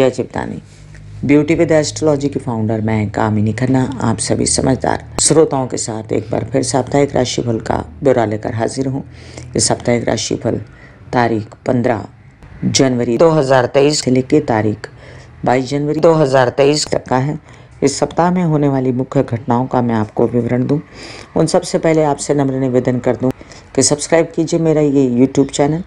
जय चिपतानी beauty with astrology की फाउंडर मैं कामिनी खन्ना आप सभी समझदार श्रोताओं के साथ एक बार फिर साप्ताहिक राशिफल का ब्यौरा लेकर हाजिर हूँ इस साप्ताहिक राशिफल तारीख 15 जनवरी 2023 से लेकर तारीख 22 जनवरी 2023 तक का है इस सप्ताह में होने वाली मुख्य घटनाओं का मैं आपको विवरण दूँ उन सबसे पहले आपसे नम्र निवेदन कर दूँ कि सब्सक्राइब कीजिए मेरा ये YouTube channel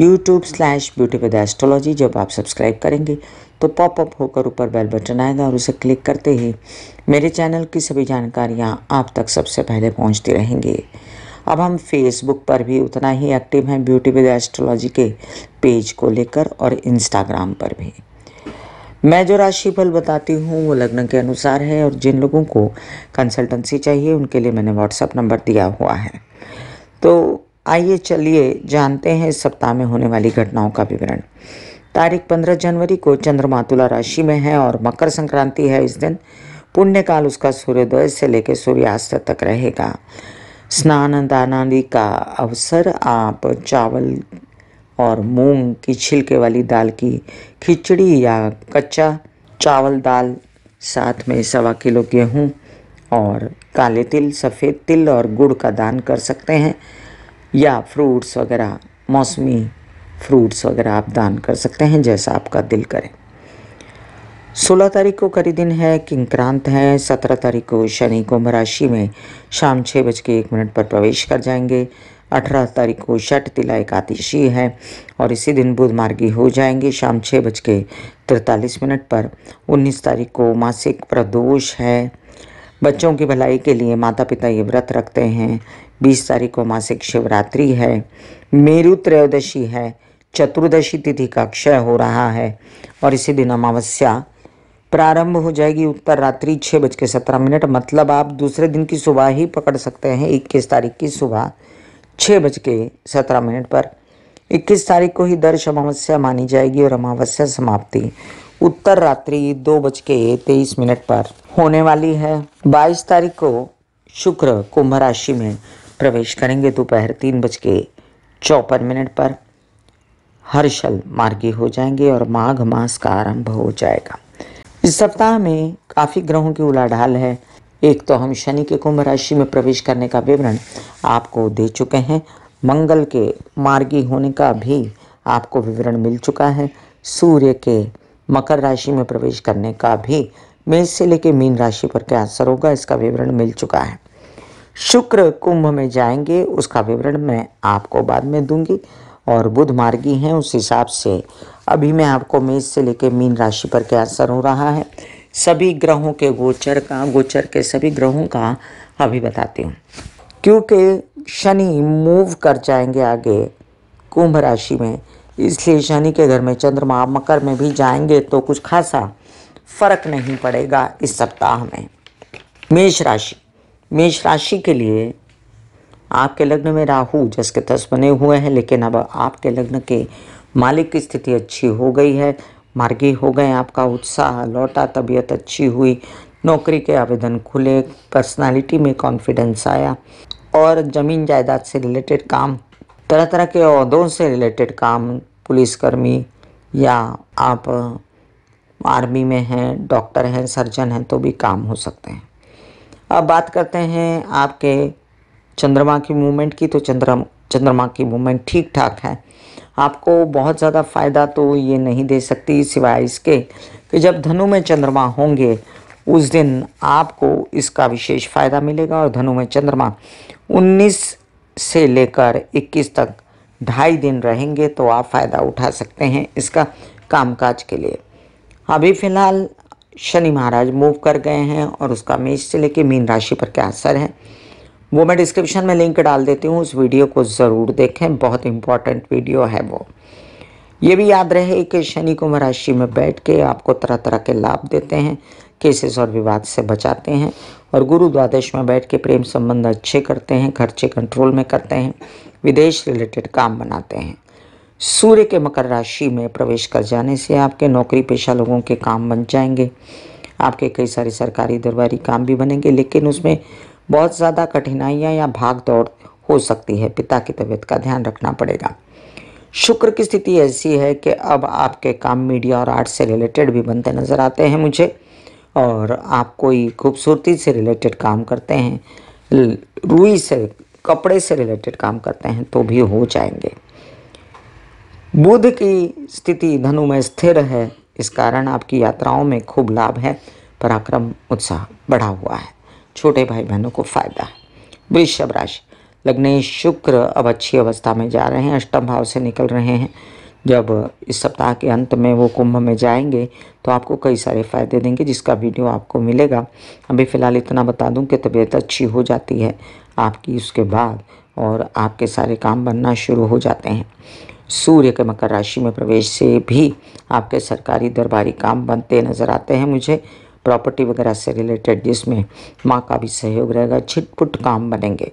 YouTube slash beauty with astrology जब आप सब्सक्राइब करेंगे तो पॉपअप होकर ऊपर बेल बटन आएगा और उसे क्लिक करते ही मेरे चैनल की सभी जानकारियाँ आप तक सबसे पहले पहुँचती रहेंगी अब हम फेसबुक पर भी उतना ही एक्टिव हैं ब्यूटी विद एस्ट्रोलॉजी के पेज को लेकर और इंस्टाग्राम पर भी मैं जो राशि फल बताती हूँ वो लग्न के अनुसार है और जिन लोगों को कंसल्टेंसी चाहिए उनके लिए मैंने व्हाट्सअप नंबर दिया हुआ है तो आइए चलिए जानते हैं इस सप्ताह में होने वाली घटनाओं का विवरण तारीख 15 जनवरी को चंद्रमा तुला राशि में है और मकर संक्रांति है इस दिन पुण्यकाल उसका सूर्योदय से लेकर सूर्यास्त तक रहेगा स्नान दानादि का अवसर आप चावल और मूंग की छिलके वाली दाल की खिचड़ी या कच्चा चावल दाल साथ में सवा किलो गेहूँ और काले तिल सफ़ेद तिल और गुड़ का दान कर सकते हैं या फ्रूट्स वगैरह मौसमी फ्रूट्स वगैरह आप दान कर सकते हैं जैसा आपका दिल करे सोलह तारीख को करी दिन है किंक्रांत है सत्रह तारीख को शनि कुंभ राशि में शाम छः बज के एक मिनट पर प्रवेश कर जाएंगे अठारह तारीख को शट तिला एकादशी है और इसी दिन बुध मार्गी हो जाएंगे शाम छः बज के तिरतालीस मिनट पर उन्नीस तारीख को मासिक प्रदोष है बच्चों की भलाई के लिए माता पिता ये व्रत रखते हैं बीस तारीख को मासिक शिवरात्रि है मेरु त्रयोदशी है चतुर्दशी तिथि का क्षय हो रहा है और इसी दिन अमावस्या प्रारंभ हो जाएगी उत्तर रात्रि छः बज के सत्रह मिनट मतलब आप दूसरे दिन की सुबह ही पकड़ सकते हैं इक्कीस तारीख की सुबह छः बज के सत्रह मिनट पर इक्कीस तारीख को ही दर्श अमावस्या मानी जाएगी और अमावस्या समाप्ति उत्तर रात्रि दो बज के तेईस मिनट पर होने वाली है बाईस तारीख को शुक्र कुंभ राशि में प्रवेश करेंगे दोपहर तीन बज के चौपन मिनट पर हर्षल मार्गी हो जाएंगे और माघ मास का आरंभ हो जाएगा इस सप्ताह में काफ़ी ग्रहों की उलाढाल है एक तो हम शनि के कुंभ राशि में प्रवेश करने का विवरण आपको दे चुके हैं मंगल के मार्गी होने का भी आपको विवरण मिल चुका है सूर्य के मकर राशि में प्रवेश करने का भी मेष से लेकर मीन राशि पर क्या असर होगा इसका विवरण मिल चुका है शुक्र कुंभ में जाएंगे उसका विवरण मैं आपको बाद में दूंगी और बुध मार्गी हैं उस हिसाब से अभी मैं आपको मेष से लेकर मीन राशि पर क्या असर हो रहा है सभी ग्रहों के गोचर का गोचर के सभी ग्रहों का अभी बताती हूँ क्योंकि शनि मूव कर जाएंगे आगे कुंभ राशि में इसलिए शनि के घर में चंद्रमा मकर में भी जाएंगे तो कुछ खासा फर्क नहीं पड़ेगा इस सप्ताह में मेष राशि मेष राशि के लिए आपके लग्न में राहु जस के तस बने हुए हैं लेकिन अब आपके लग्न के मालिक की स्थिति अच्छी हो गई है मार्गी हो गए आपका उत्साह लौटा तबीयत अच्छी हुई नौकरी के आवेदन खुले पर्सनालिटी में कॉन्फिडेंस आया और ज़मीन जायदाद से रिलेटेड काम तरह तरह के अहदों से रिलेटेड काम पुलिसकर्मी या आप आर्मी में हैं डॉक्टर हैं सर्जन हैं तो भी काम हो सकते हैं अब बात करते हैं आपके चंद्रमा की मूवमेंट की तो चंद्रमा चंद्रमा की मूवमेंट ठीक ठाक है आपको बहुत ज़्यादा फ़ायदा तो ये नहीं दे सकती सिवाय इसके कि जब धनु में चंद्रमा होंगे उस दिन आपको इसका विशेष फ़ायदा मिलेगा और धनु में चंद्रमा 19 से लेकर 21 तक ढाई दिन रहेंगे तो आप फ़ायदा उठा सकते हैं इसका कामकाज के लिए अभी फ़िलहाल शनि महाराज मूव कर गए हैं और उसका मेष से लेकर मीन राशि पर क्या असर है वो मैं डिस्क्रिप्शन में लिंक डाल देती हूँ उस वीडियो को ज़रूर देखें बहुत इंपॉर्टेंट वीडियो है वो ये भी याद रहे कि शनि कुंभ राशि में बैठ के आपको तरह तरह के लाभ देते हैं केसेस और विवाद से बचाते हैं और गुरु द्वादश में बैठ के प्रेम संबंध अच्छे करते हैं खर्चे कंट्रोल में करते हैं विदेश रिलेटेड काम बनाते हैं सूर्य के मकर राशि में प्रवेश कर जाने से आपके नौकरी पेशा लोगों के काम बन जाएंगे आपके कई सारे सरकारी दरबारी काम भी बनेंगे लेकिन उसमें बहुत ज़्यादा कठिनाइयाँ या भाग दौड़ हो सकती है पिता की तबीयत का ध्यान रखना पड़ेगा शुक्र की स्थिति ऐसी है कि अब आपके काम मीडिया और आर्ट से रिलेटेड भी बनते नज़र आते हैं मुझे और आप कोई खूबसूरती से रिलेटेड काम करते हैं रुई से कपड़े से रिलेटेड काम करते हैं तो भी हो जाएंगे बुध की स्थिति धनु में स्थिर है इस कारण आपकी यात्राओं में खूब लाभ है पराक्रम उत्साह बढ़ा हुआ है छोटे भाई बहनों को फायदा है वृषभ राशि लगने शुक्र अब अच्छी अवस्था में जा रहे हैं अष्टम भाव से निकल रहे हैं जब इस सप्ताह के अंत में वो कुंभ में जाएंगे तो आपको कई सारे फायदे देंगे जिसका वीडियो आपको मिलेगा अभी फ़िलहाल इतना बता दूं कि तबीयत अच्छी हो जाती है आपकी उसके बाद और आपके सारे काम बनना शुरू हो जाते हैं सूर्य के मकर राशि में प्रवेश से भी आपके सरकारी दरबारी काम बनते नज़र आते हैं मुझे प्रॉपर्टी वगैरह से रिलेटेड जिसमें माँ का भी सहयोग रहेगा छिटपुट काम बनेंगे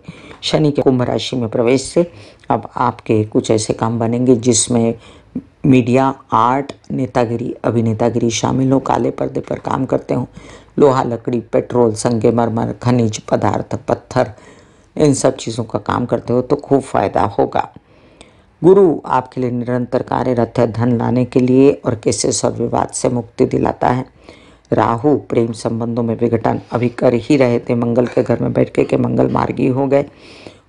शनि के कुंभ राशि में प्रवेश से अब आपके कुछ ऐसे काम बनेंगे जिसमें मीडिया आर्ट नेतागिरी अभिनेतागिरी शामिल हो काले पर्दे पर काम करते हो लोहा लकड़ी पेट्रोल संगे मरमर खनिज पदार्थ पत्थर इन सब चीज़ों का काम करते हो तो खूब फायदा होगा गुरु आपके लिए निरंतर कार्यरत है धन लाने के लिए और केसेस और विवाद से मुक्ति दिलाता है राहु प्रेम संबंधों में विघटन अभी कर ही रहे थे मंगल के घर में बैठ के, के मंगल मार्गी हो गए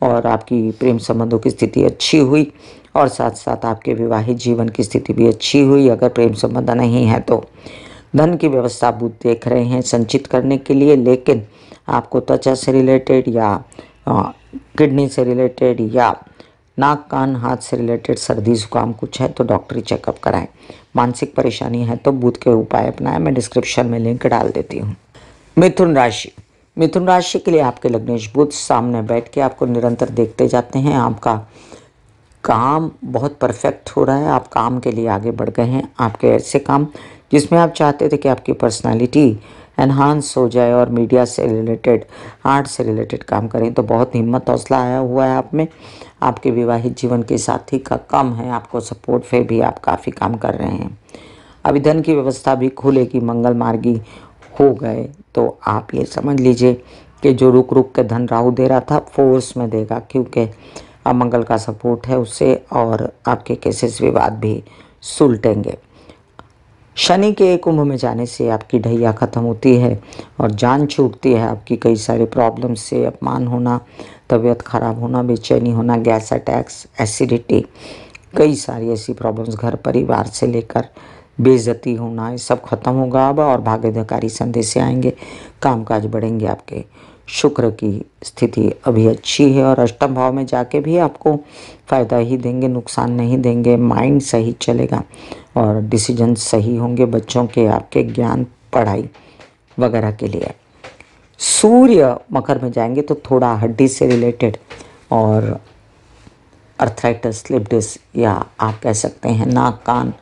और आपकी प्रेम संबंधों की स्थिति अच्छी हुई और साथ साथ आपके विवाहित जीवन की स्थिति भी अच्छी हुई अगर प्रेम संबंध नहीं है तो धन की व्यवस्था बुद्ध देख रहे हैं संचित करने के लिए लेकिन आपको त्वचा से रिलेटेड या किडनी से रिलेटेड या नाक कान हाथ से रिलेटेड सर्दी जुकाम कुछ है तो डॉक्टरी चेकअप कराएं मानसिक परेशानी है तो बुध के उपाय अपनाएं मैं डिस्क्रिप्शन में लिंक डाल देती हूँ मिथुन राशि मिथुन राशि के लिए आपके लग्नेश बुध सामने बैठ के आपको निरंतर देखते जाते हैं आपका काम बहुत परफेक्ट हो रहा है आप काम के लिए आगे बढ़ गए हैं आपके ऐसे काम जिसमें आप चाहते थे कि आपकी पर्सनालिटी एनहांस हो जाए और मीडिया से रिलेटेड आर्ट से रिलेटेड काम करें तो बहुत हिम्मत हौसला आया हुआ है आप में आपके विवाहित जीवन के साथी का कम है आपको सपोर्ट फिर भी आप काफ़ी काम कर रहे हैं अभी धन की व्यवस्था भी खुलेगी मंगल मार्गी हो गए तो आप ये समझ लीजिए कि जो रुक रुक के धन राहु दे रहा था फोर्स में देगा क्योंकि अब मंगल का सपोर्ट है उससे और आपके केसेस विवाद भी सुलटेंगे शनि के कुंभ में जाने से आपकी ढैया ख़त्म होती है और जान छूटती है आपकी कई सारे प्रॉब्लम से अपमान होना तबीयत ख़राब होना बेचैनी होना गैस अटैक्स एसिडिटी कई सारी ऐसी प्रॉब्लम्स घर परिवार से लेकर बेजती होना ये सब खत्म होगा अब और भाग्यधकारी संदेश आएंगे कामकाज बढ़ेंगे आपके शुक्र की स्थिति अभी अच्छी है और अष्टम भाव में जाके भी आपको फ़ायदा ही देंगे नुकसान नहीं देंगे माइंड सही चलेगा और डिसीजन सही होंगे बच्चों के आपके ज्ञान पढ़ाई वगैरह के लिए सूर्य मकर में जाएंगे तो थोड़ा हड्डी से रिलेटेड और अर्थराइटस लिपडिस या आप कह सकते हैं नाक कान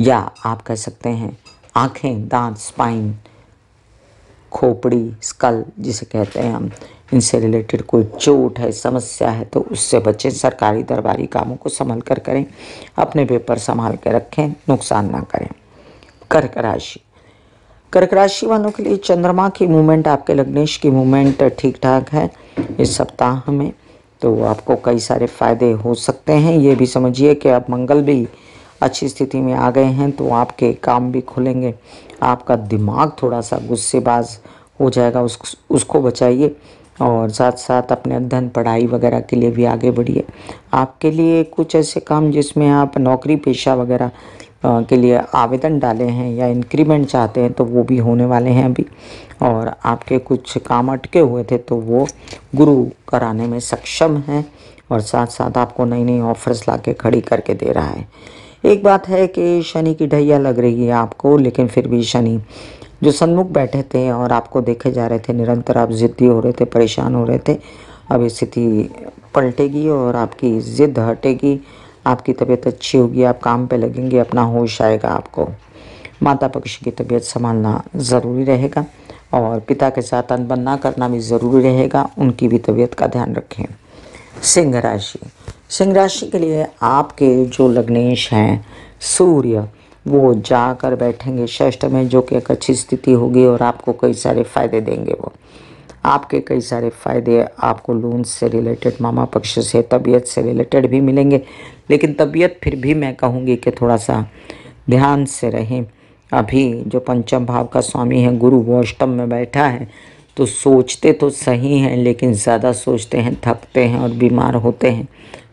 या आप कह सकते हैं आँखें दांत स्पाइन खोपड़ी स्कल जिसे कहते हैं हम इनसे रिलेटेड कोई चोट है समस्या है तो उससे बचें सरकारी दरबारी कामों को संभल कर करें अपने पेपर संभाल कर रखें नुकसान ना करें कर्क राशि कर्क राशि वालों के लिए चंद्रमा की मूवमेंट आपके लग्नेश की मूवमेंट ठीक ठाक है इस सप्ताह में तो आपको कई सारे फायदे हो सकते हैं ये भी समझिए कि अब मंगल भी अच्छी स्थिति में आ गए हैं तो आपके काम भी खुलेंगे आपका दिमाग थोड़ा सा गुस्सेबाज हो जाएगा उस उसको बचाइए और साथ साथ अपने अध्ययन पढ़ाई वगैरह के लिए भी आगे बढ़िए आपके लिए कुछ ऐसे काम जिसमें आप नौकरी पेशा वगैरह के लिए आवेदन डाले हैं या इंक्रीमेंट चाहते हैं तो वो भी होने वाले हैं अभी और आपके कुछ काम अटके हुए थे तो वो गुरु कराने में सक्षम हैं और साथ साथ आपको नई नई ऑफर्स ला के खड़ी करके दे रहा है एक बात है कि शनि की ढैया लग रही है आपको लेकिन फिर भी शनि जो सन्मुख बैठे थे और आपको देखे जा रहे थे निरंतर आप ज़िद्दी हो रहे थे परेशान हो रहे थे अब स्थिति पलटेगी और आपकी ज़िद हटेगी आपकी तबीयत अच्छी होगी आप काम पे लगेंगे अपना होश आएगा आपको माता पक्ष की तबीयत संभालना ज़रूरी रहेगा और पिता के साथ अनबन ना करना भी ज़रूरी रहेगा उनकी भी तबीयत का ध्यान रखें सिंह राशि सिंह राशि के लिए आपके जो लग्नेश हैं सूर्य वो जाकर बैठेंगे श्रेष्ठ में जो कि एक अच्छी स्थिति होगी और आपको कई सारे फायदे देंगे वो आपके कई सारे फ़ायदे आपको लोन से रिलेटेड मामा पक्ष से तबीयत से रिलेटेड भी मिलेंगे लेकिन तबीयत फिर भी मैं कहूँगी कि थोड़ा सा ध्यान से रहें अभी जो पंचम भाव का स्वामी है गुरु वो अष्टम में बैठा है तो सोचते तो सही हैं लेकिन ज़्यादा सोचते हैं थकते हैं और बीमार होते हैं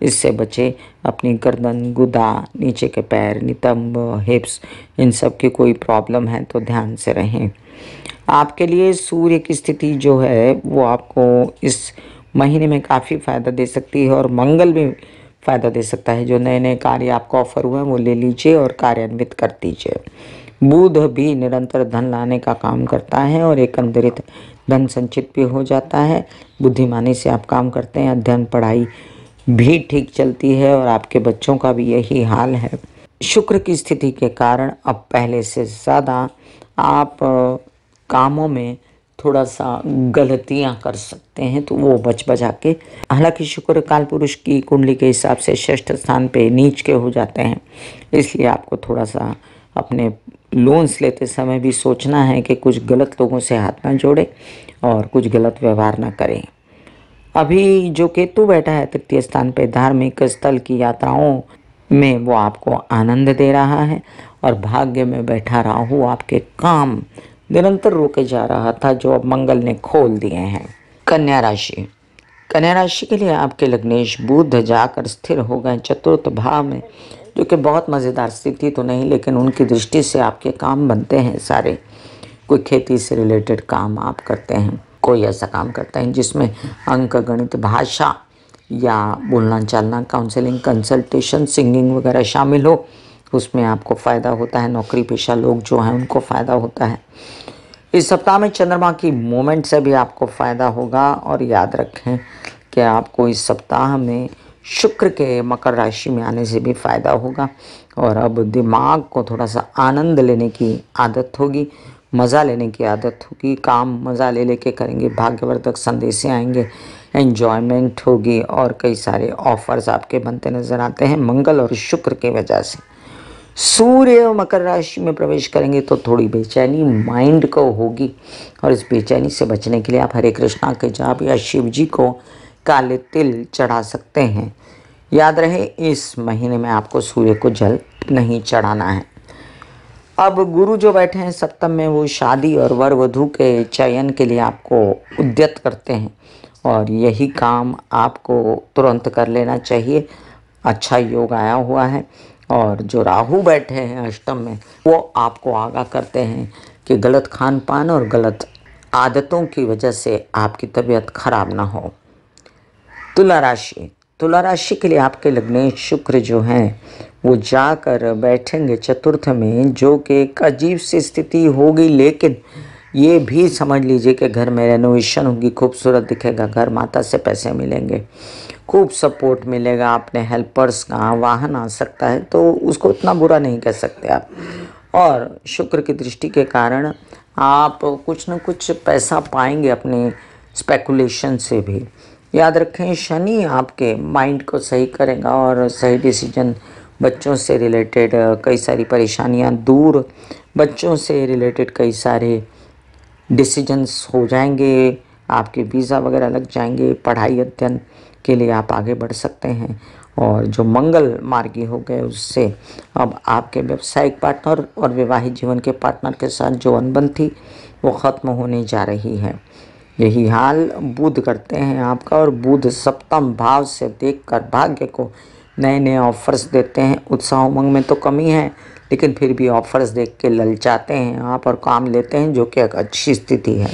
इससे बचें अपनी गर्दन गुदा नीचे के पैर नितंब हिप्स इन सब की कोई प्रॉब्लम है तो ध्यान से रहें आपके लिए सूर्य की स्थिति जो है वो आपको इस महीने में काफ़ी फ़ायदा दे सकती है और मंगल भी फ़ायदा दे सकता है जो नए नए कार्य आपको ऑफर हुए हैं वो ले लीजिए और कार्यान्वित कर दीजिए बुध भी निरंतर धन लाने का काम करता है और एक धन संचित भी हो जाता है बुद्धिमानी से आप काम करते हैं अध्ययन पढ़ाई भी ठीक चलती है और आपके बच्चों का भी यही हाल है शुक्र की स्थिति के कारण अब पहले से ज़्यादा आप कामों में थोड़ा सा गलतियां कर सकते हैं तो वो बच बचा के हालांकि शुक्र काल पुरुष की कुंडली के हिसाब से श्रेष्ठ स्थान पे नीच के हो जाते हैं इसलिए आपको थोड़ा सा अपने लोन्स लेते समय भी सोचना है कि कुछ गलत लोगों से हाथ ना जोड़े और कुछ गलत व्यवहार ना करें अभी जो केतु बैठा है तृतीय स्थान पे धार्मिक स्थल की यात्राओं में वो आपको आनंद दे रहा है और भाग्य में बैठा राहु आपके काम निरंतर रोके जा रहा था जो अब मंगल ने खोल दिए हैं कन्या राशि कन्या राशि के लिए आपके लग्नेश बुध जाकर स्थिर हो गए चतुर्थ भाव में जो कि बहुत मज़ेदार स्थिति तो नहीं लेकिन उनकी दृष्टि से आपके काम बनते हैं सारे कोई खेती से रिलेटेड काम आप करते हैं कोई ऐसा काम करता है जिसमें अंक गणित भाषा या बोलना चालना काउंसलिंग कंसल्टेशन सिंगिंग वगैरह शामिल हो उसमें आपको फ़ायदा होता है नौकरी पेशा लोग जो हैं उनको फ़ायदा होता है इस सप्ताह में चंद्रमा की मूवमेंट से भी आपको फ़ायदा होगा और याद रखें कि आपको इस सप्ताह में शुक्र के मकर राशि में आने से भी फ़ायदा होगा और अब दिमाग को थोड़ा सा आनंद लेने की आदत होगी मज़ा लेने की आदत होगी काम मज़ा ले लेके करेंगे भाग्यवर्धक संदेशें आएंगे एन्जॉयमेंट होगी और कई सारे ऑफर्स आपके बनते नज़र आते हैं मंगल और शुक्र की वजह से सूर्य मकर राशि में प्रवेश करेंगे तो थोड़ी बेचैनी माइंड को होगी और इस बेचैनी से बचने के लिए आप हरे कृष्णा के जाप या शिव जी को काले तिल चढ़ा सकते हैं याद रहे इस महीने में आपको सूर्य को जल नहीं चढ़ाना है अब गुरु जो बैठे हैं सप्तम में वो शादी और वर वधु के चयन के लिए आपको उद्यत करते हैं और यही काम आपको तुरंत कर लेना चाहिए अच्छा योग आया हुआ है और जो राहु बैठे हैं अष्टम में वो आपको आगाह करते हैं कि गलत खान पान और गलत आदतों की वजह से आपकी तबीयत खराब ना हो तुला राशि तुला तो राशि के लिए आपके लग्ने शुक्र जो हैं वो जाकर बैठेंगे चतुर्थ में जो कि एक अजीब सी स्थिति होगी लेकिन ये भी समझ लीजिए कि घर में रेनोवेशन होगी खूबसूरत दिखेगा घर माता से पैसे मिलेंगे खूब सपोर्ट मिलेगा आपने हेल्पर्स का वाहन आ सकता है तो उसको उतना बुरा नहीं कह सकते आप और शुक्र की दृष्टि के कारण आप कुछ ना कुछ पैसा पाएंगे अपने स्पेकुलेशन से भी याद रखें शनि आपके माइंड को सही करेगा और सही डिसीजन बच्चों से रिलेटेड कई सारी परेशानियां दूर बच्चों से रिलेटेड कई सारे डिसीजंस हो जाएंगे आपके वीज़ा वगैरह लग जाएंगे पढ़ाई अध्ययन के लिए आप आगे बढ़ सकते हैं और जो मंगल मार्गी हो गए उससे अब आपके व्यावसायिक पार्टनर और विवाहित जीवन के पार्टनर के साथ जो अनबन थी वो ख़त्म होने जा रही है यही हाल बुध करते हैं आपका और बुध सप्तम भाव से देखकर भाग्य को नए नए ऑफर्स देते हैं उत्साह उमंग में तो कमी है लेकिन फिर भी ऑफर्स देख के ललचाते हैं आप और काम लेते हैं जो कि एक अच्छी स्थिति है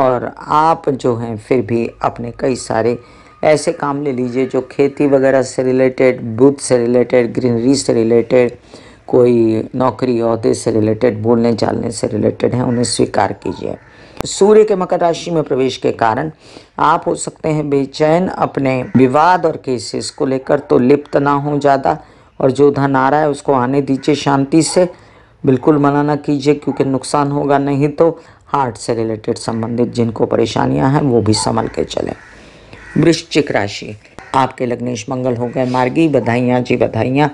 और आप जो हैं फिर भी अपने कई सारे ऐसे काम ले लीजिए जो खेती वगैरह से रिलेटेड बुध से रिलेटेड ग्रीनरी से रिलेटेड कोई नौकरी अहदे से रिलेटेड बोलने चालने से रिलेटेड हैं उन्हें स्वीकार कीजिए सूर्य के मकर राशि में प्रवेश के कारण आप हो सकते हैं बेचैन अपने विवाद और केसेस को लेकर तो लिप्त ना हो ज़्यादा और जो धन आ रहा है उसको आने दीजिए शांति से बिल्कुल मना ना कीजिए क्योंकि नुकसान होगा नहीं तो हार्ट से रिलेटेड संबंधित जिनको परेशानियां हैं वो भी संभल के चलें वृश्चिक राशि आपके लग्नेश मंगल हो गए मार्गी बधाइयाँ जी बधाइयाँ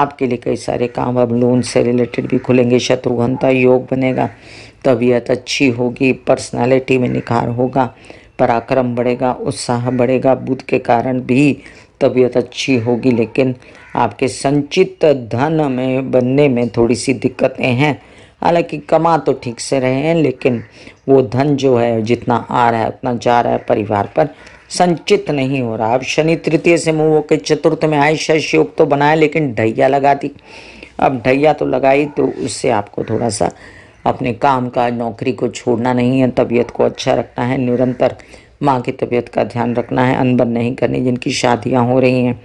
आपके लिए कई सारे काम अब लोन से रिलेटेड भी खुलेंगे शत्रुघ्नता योग बनेगा तबीयत अच्छी होगी पर्सनालिटी में निखार होगा पराक्रम बढ़ेगा उत्साह बढ़ेगा बुद्ध के कारण भी तबीयत अच्छी होगी लेकिन आपके संचित धन में बनने में थोड़ी सी दिक्कतें हैं हालांकि कमा तो ठीक से रहे हैं लेकिन वो धन जो है जितना आ रहा है उतना जा रहा है परिवार पर संचित नहीं हो रहा अब शनि तृतीय से मुँह के चतुर्थ में आए शश योग तो बनाया लेकिन ढैया लगा दी अब ढैया तो लगाई तो उससे आपको थोड़ा सा अपने काम काज नौकरी को छोड़ना नहीं है तबीयत को अच्छा रखना है निरंतर माँ की तबीयत का ध्यान रखना है अनबन नहीं करनी जिनकी शादियाँ हो रही हैं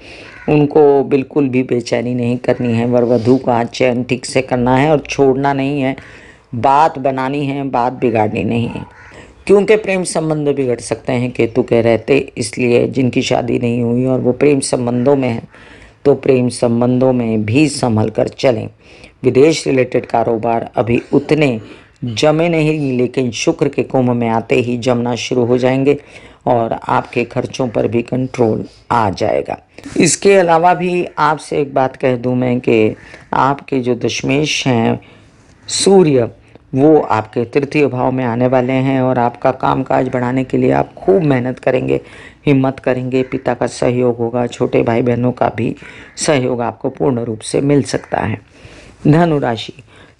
उनको बिल्कुल भी बेचैनी नहीं करनी है वर वधू का चयन ठीक से करना है और छोड़ना नहीं है बात बनानी है बात बिगाड़नी नहीं है क्योंकि प्रेम संबंध बिगड़ सकते हैं केतु के रहते इसलिए जिनकी शादी नहीं हुई और वो प्रेम संबंधों में है तो प्रेम संबंधों में भी संभल कर चलें विदेश रिलेटेड कारोबार अभी उतने जमे नहीं लेकिन शुक्र के कुंभ में आते ही जमना शुरू हो जाएंगे और आपके खर्चों पर भी कंट्रोल आ जाएगा इसके अलावा भी आपसे एक बात कह दूं मैं कि आपके जो दशमेश हैं सूर्य वो आपके तृतीय भाव में आने वाले हैं और आपका कामकाज बढ़ाने के लिए आप खूब मेहनत करेंगे हिम्मत करेंगे पिता का सहयोग होगा छोटे भाई बहनों का भी सहयोग आपको पूर्ण रूप से मिल सकता है धनु राशि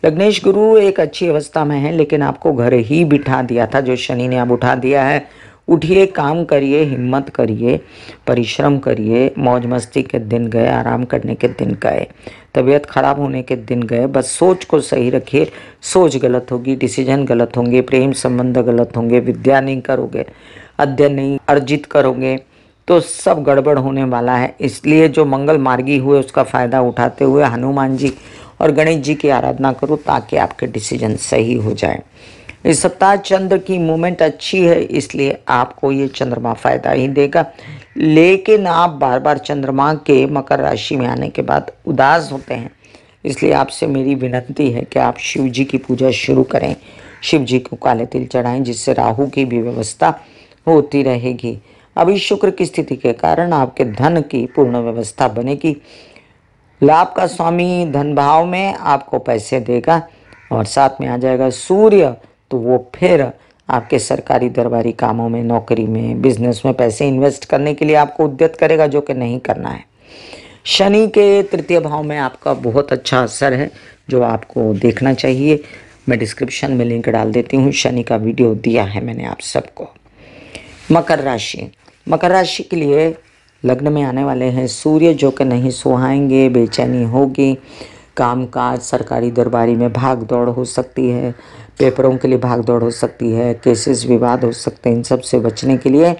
लग्नेश गुरु एक अच्छी अवस्था में है लेकिन आपको घर ही बिठा दिया था जो शनि ने अब उठा दिया है उठिए काम करिए हिम्मत करिए परिश्रम करिए मौज मस्ती के दिन गए आराम करने के दिन गए तबीयत खराब होने के दिन गए बस सोच को सही रखिए सोच गलत होगी डिसीजन गलत होंगे प्रेम संबंध गलत होंगे विद्या नहीं करोगे अध्ययन नहीं अर्जित करोगे तो सब गड़बड़ होने वाला है इसलिए जो मंगल मार्गी हुए उसका फ़ायदा उठाते हुए हनुमान जी और गणेश जी की आराधना करो ताकि आपके डिसीजन सही हो जाए इस सप्ताह चंद्र की मूवमेंट अच्छी है इसलिए आपको ये चंद्रमा फायदा ही देगा लेकिन आप बार बार चंद्रमा के मकर राशि में आने के बाद उदास होते हैं इसलिए आपसे मेरी विनती है कि आप शिव जी की पूजा शुरू करें शिव जी को काले तिल चढ़ाएं जिससे राहु की भी व्यवस्था होती रहेगी अभी शुक्र की स्थिति के कारण आपके धन की पूर्ण व्यवस्था बनेगी लाभ का स्वामी धन भाव में आपको पैसे देगा और साथ में आ जाएगा सूर्य तो वो फिर आपके सरकारी दरबारी कामों में नौकरी में बिजनेस में पैसे इन्वेस्ट करने के लिए आपको उद्यत करेगा जो कि नहीं करना है शनि के तृतीय भाव में आपका बहुत अच्छा असर है जो आपको देखना चाहिए मैं डिस्क्रिप्शन में लिंक डाल देती हूँ शनि का वीडियो दिया है मैंने आप सबको मकर राशि मकर राशि के लिए लग्न में आने वाले हैं सूर्य जो कि नहीं सुहाएंगे बेचैनी होगी कामकाज सरकारी दरबारी में भाग दौड़ हो सकती है पेपरों के लिए भाग दौड़ हो सकती है केसेस विवाद हो सकते हैं इन सब से बचने के लिए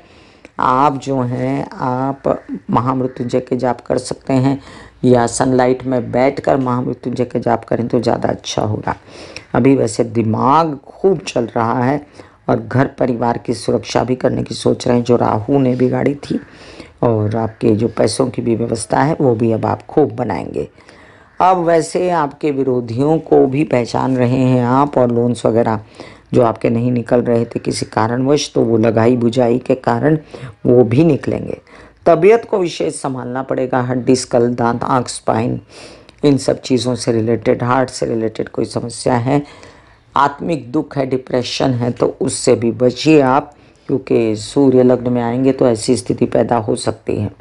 आप जो हैं आप महामृत्युंजय के जाप कर सकते हैं या सनलाइट में बैठकर महामृत्युंजय के जाप करें तो ज़्यादा अच्छा होगा अभी वैसे दिमाग खूब चल रहा है और घर परिवार की सुरक्षा भी करने की सोच रहे हैं जो राहू ने बिगाड़ी थी और आपके जो पैसों की भी व्यवस्था है वो भी अब आप खूब बनाएंगे अब वैसे आपके विरोधियों को भी पहचान रहे हैं आप और लोन्स वगैरह जो आपके नहीं निकल रहे थे किसी कारणवश तो वो लगाई बुझाई के कारण वो भी निकलेंगे तबीयत को विशेष संभालना पड़ेगा हड्डी स्कल दांत आँख स्पाइन इन सब चीज़ों से रिलेटेड हार्ट से रिलेटेड कोई समस्या है आत्मिक दुख है डिप्रेशन है तो उससे भी बचिए आप क्योंकि सूर्य लग्न में आएंगे तो ऐसी स्थिति पैदा हो सकती है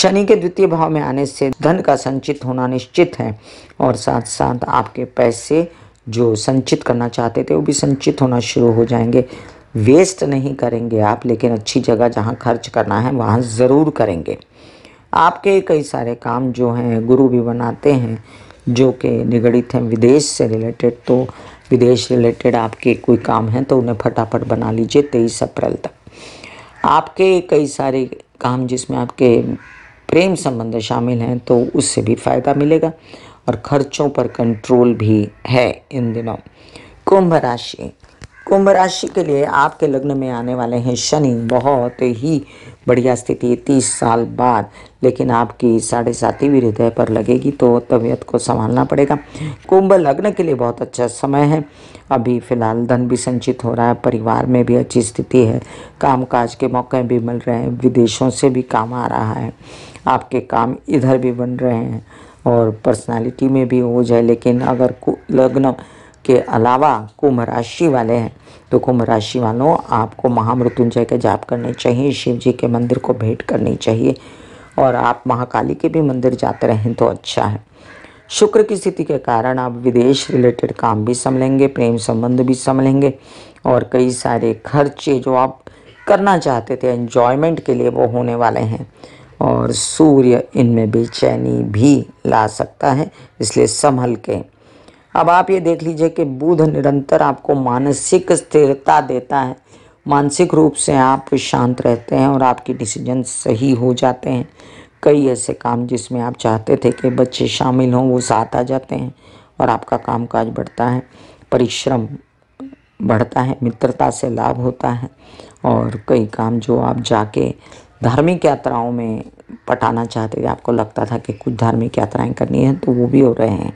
शनि के द्वितीय भाव में आने से धन का संचित होना निश्चित है और साथ साथ आपके पैसे जो संचित करना चाहते थे वो भी संचित होना शुरू हो जाएंगे वेस्ट नहीं करेंगे आप लेकिन अच्छी जगह जहाँ खर्च करना है वहाँ ज़रूर करेंगे आपके कई सारे काम जो हैं गुरु भी बनाते हैं जो कि निगड़ित हैं विदेश से रिलेटेड तो विदेश रिलेटेड आपके कोई काम है तो उन्हें फटाफट बना लीजिए तेईस अप्रैल तक आपके कई सारे काम जिसमें आपके प्रेम संबंध शामिल हैं तो उससे भी फ़ायदा मिलेगा और खर्चों पर कंट्रोल भी है इन दिनों कुंभ राशि कुंभ राशि के लिए आपके लग्न में आने वाले हैं शनि बहुत ही बढ़िया स्थिति तीस साल बाद लेकिन आपकी साढ़े भी हृदय पर लगेगी तो तबीयत को संभालना पड़ेगा कुंभ लग्न के लिए बहुत अच्छा समय है अभी फ़िलहाल धन भी संचित हो रहा है परिवार में भी अच्छी स्थिति है कामकाज के मौके भी मिल रहे हैं विदेशों से भी काम आ रहा है आपके काम इधर भी बन रहे हैं और पर्सनालिटी में भी हो जाए लेकिन अगर लग्न के अलावा कुंभ राशि वाले हैं तो कुंभ राशि वालों आपको महामृत्युंजय के जाप करने चाहिए शिव जी के मंदिर को भेंट करनी चाहिए और आप महाकाली के भी मंदिर जाते रहें तो अच्छा है शुक्र की स्थिति के कारण आप विदेश रिलेटेड काम भी संभलेंगे प्रेम संबंध भी संभलेंगे और कई सारे खर्चे जो आप करना चाहते थे एन्जॉयमेंट के लिए वो होने वाले हैं और सूर्य इनमें बेचैनी भी ला सकता है इसलिए संभल के अब आप ये देख लीजिए कि बुध निरंतर आपको मानसिक स्थिरता देता है मानसिक रूप से आप शांत रहते हैं और आपके डिसीजन सही हो जाते हैं कई ऐसे काम जिसमें आप चाहते थे कि बच्चे शामिल हों वो साथ आ जाते हैं और आपका कामकाज बढ़ता है परिश्रम बढ़ता है मित्रता से लाभ होता है और कई काम जो आप जाके धार्मिक यात्राओं में पटाना चाहते थे आपको लगता था कि कुछ धार्मिक यात्राएं करनी है तो वो भी हो रहे हैं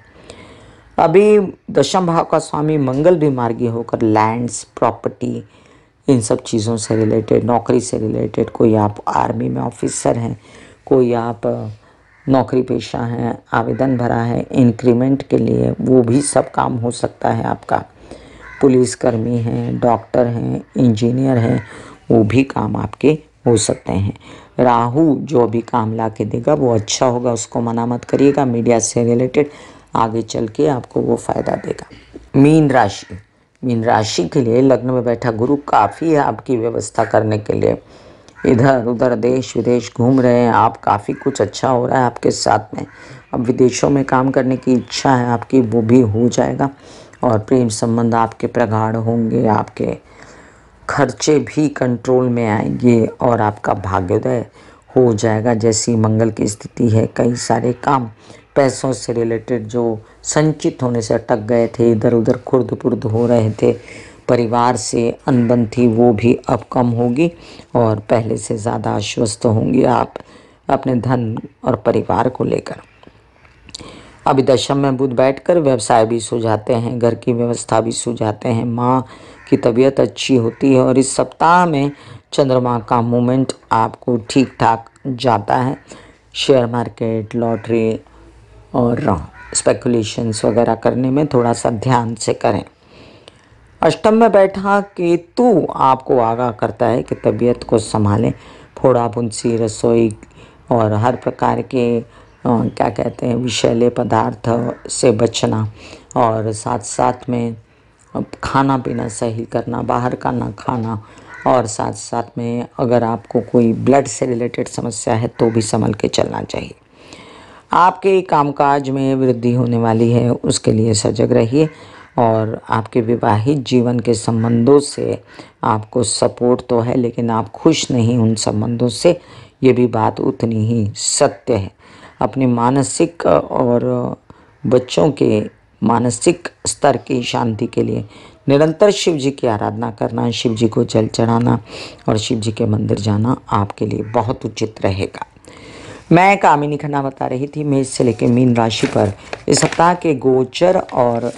अभी दशम भाव का स्वामी मंगल भी मार्गी होकर लैंड्स प्रॉपर्टी इन सब चीज़ों से रिलेटेड नौकरी से रिलेटेड कोई आप आर्मी में ऑफिसर हैं कोई आप नौकरी पेशा हैं आवेदन भरा है इंक्रीमेंट के लिए वो भी सब काम हो सकता है आपका पुलिसकर्मी हैं डॉक्टर हैं इंजीनियर हैं वो भी काम आपके हो सकते हैं राहु जो भी काम ला के देगा वो अच्छा होगा उसको मना मत करिएगा मीडिया से रिलेटेड आगे चल के आपको वो फ़ायदा देगा मीन राशि मीन राशि के लिए लग्न में बैठा गुरु काफ़ी है आपकी व्यवस्था करने के लिए इधर उधर देश विदेश घूम रहे हैं आप काफ़ी कुछ अच्छा हो रहा है आपके साथ में अब विदेशों में काम करने की इच्छा है आपकी वो भी हो जाएगा और प्रेम संबंध आपके प्रगाढ़ होंगे आपके खर्चे भी कंट्रोल में आएंगे और आपका भाग्योदय हो जाएगा जैसी मंगल की स्थिति है कई सारे काम पैसों से रिलेटेड जो संचित होने से अटक गए थे इधर उधर खुर्द पुर्द हो रहे थे परिवार से अनबन थी वो भी अब कम होगी और पहले से ज़्यादा आश्वस्त होंगे आप अपने धन और परिवार को लेकर अभी दशम में बुध बैठकर व्यवसाय भी सुझाते हैं घर की व्यवस्था भी सुझाते हैं माँ की तबीयत अच्छी होती है और इस सप्ताह में चंद्रमा का मूवमेंट आपको ठीक ठाक जाता है शेयर मार्केट लॉटरी और स्पेकुलेशंस वगैरह करने में थोड़ा सा ध्यान से करें अष्टम में बैठा केतु आपको आगाह करता है कि तबीयत को संभालें फोड़ा भुंसी रसोई और हर प्रकार के क्या कहते हैं विषैले पदार्थ से बचना और साथ साथ में खाना पीना सही करना बाहर का ना खाना और साथ साथ में अगर आपको कोई ब्लड से रिलेटेड समस्या है तो भी संभल के चलना चाहिए आपके कामकाज में वृद्धि होने वाली है उसके लिए सजग रहिए और आपके विवाहित जीवन के संबंधों से आपको सपोर्ट तो है लेकिन आप खुश नहीं उन संबंधों से ये भी बात उतनी ही सत्य है अपने मानसिक और बच्चों के मानसिक स्तर की शांति के लिए निरंतर शिव जी की आराधना करना शिव जी को जल चढ़ाना और शिव जी के मंदिर जाना आपके लिए बहुत उचित रहेगा मैं कामिनी खन्ना बता रही थी मेष से लेकर मीन राशि पर इस सप्ताह के गोचर और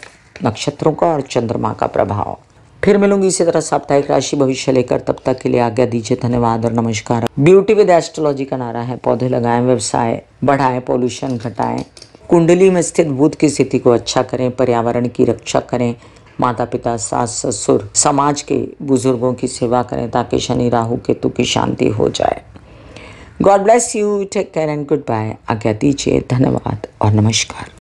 नक्षत्रों का और चंद्रमा का प्रभाव फिर मिलूंगी इसी तरह साप्ताहिक राशि भविष्य लेकर तब तक के लिए आज्ञा दीजिए धन्यवाद और नमस्कार ब्यूटी विद एस्ट्रोलॉजी का नारा है पौधे लगाएं व्यवसाय बढ़ाएं पोल्यूशन घटाएं कुंडली में स्थित बुध की स्थिति को अच्छा करें पर्यावरण की रक्षा करें माता पिता सास ससुर समाज के बुजुर्गों की सेवा करें ताकि शनि राहु केतु की शांति हो जाए God bless you take care and goodbye आज्ञा दीजिए धन्यवाद और नमस्कार